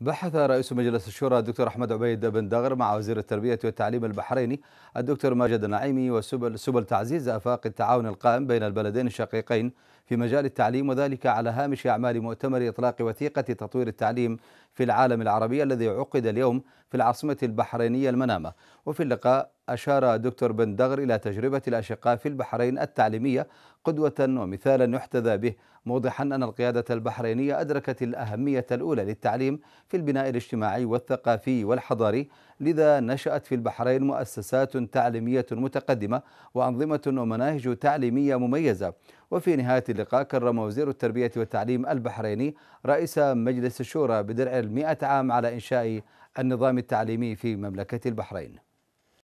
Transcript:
بحث رئيس مجلس الشورى الدكتور أحمد عبيد بن دغر مع وزير التربية والتعليم البحريني الدكتور ماجد النعيمي وسبل سبل تعزيز آفاق التعاون القائم بين البلدين الشقيقين في مجال التعليم وذلك على هامش أعمال مؤتمر إطلاق وثيقة تطوير التعليم في العالم العربي الذي عقد اليوم في العاصمة البحرينية المنامة وفي اللقاء أشار الدكتور بن دغر إلى تجربة الأشقاء في البحرين التعليمية قدوة ومثالا يحتذى به موضحا أن القيادة البحرينية أدركت الأهمية الأولى للتعليم في البناء الاجتماعي والثقافي والحضاري لذا نشأت في البحرين مؤسسات تعليمية متقدمة وأنظمة ومناهج تعليمية مميزة وفي نهاية اللقاء كرم وزير التربية والتعليم البحريني رئيس مجلس الشورى بدرع المئة عام على إنشاء النظام التعليمي في مملكة البحرين